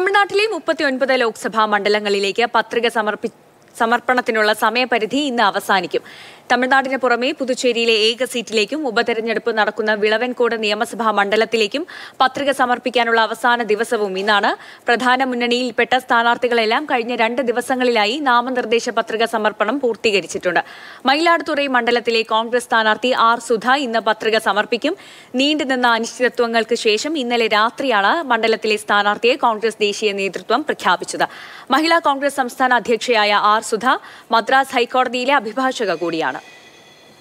തമിഴ്നാട്ടിലെ ഒൻപത് ലോക്സഭാ മണ്ഡലങ്ങളിലേക്ക് പത്രിക സമർപ്പി സമർപ്പണത്തിനുള്ള സമയപരിധി ഇന്ന് അവസാനിക്കും തമിഴ്നാടിന് പുറമെ പുതുച്ചേരിയിലെ ഏക സീറ്റിലേക്കും ഉപതെരഞ്ഞെടുപ്പ് നടക്കുന്ന വിളവൻകോട് നിയമസഭാ മണ്ഡലത്തിലേക്കും പത്രിക സമർപ്പിക്കാനുള്ള അവസാന ദിവസവും ഇന്നാണ് പ്രധാന മുന്നണിയിൽപ്പെട്ട സ്ഥാനാർത്ഥികളെല്ലാം കഴിഞ്ഞ രണ്ട് ദിവസങ്ങളിലായി നാമനിർദ്ദേശ പത്രിക സമർപ്പണം പൂർത്തീകരിച്ചിട്ടുണ്ട് മയിലാടുതുറൈ മണ്ഡലത്തിലെ കോൺഗ്രസ് സ്ഥാനാർത്ഥി ആർ സുധ ഇന്ന് പത്രിക സമർപ്പിക്കും നീണ്ടുനിന്ന അനിശ്ചിതത്വങ്ങൾക്ക് ശേഷം ഇന്നലെ രാത്രിയാണ് മണ്ഡലത്തിലെ സ്ഥാനാർത്ഥിയെ കോൺഗ്രസ് ദേശീയ നേതൃത്വം പ്രഖ്യാപിച്ചത് മഹിളാ കോൺഗ്രസ് സംസ്ഥാന അധ്യക്ഷയായ ആർ സുധ മദ്രാസ് ഹൈക്കോടതിയിലെ അഭിഭാഷക കൂടിയാണ്